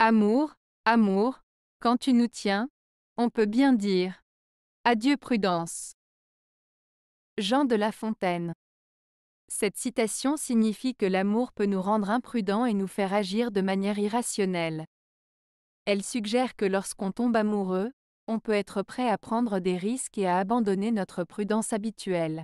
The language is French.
Amour, amour, quand tu nous tiens, on peut bien dire Adieu prudence. Jean de La Fontaine. Cette citation signifie que l'amour peut nous rendre imprudents et nous faire agir de manière irrationnelle. Elle suggère que lorsqu'on tombe amoureux, on peut être prêt à prendre des risques et à abandonner notre prudence habituelle.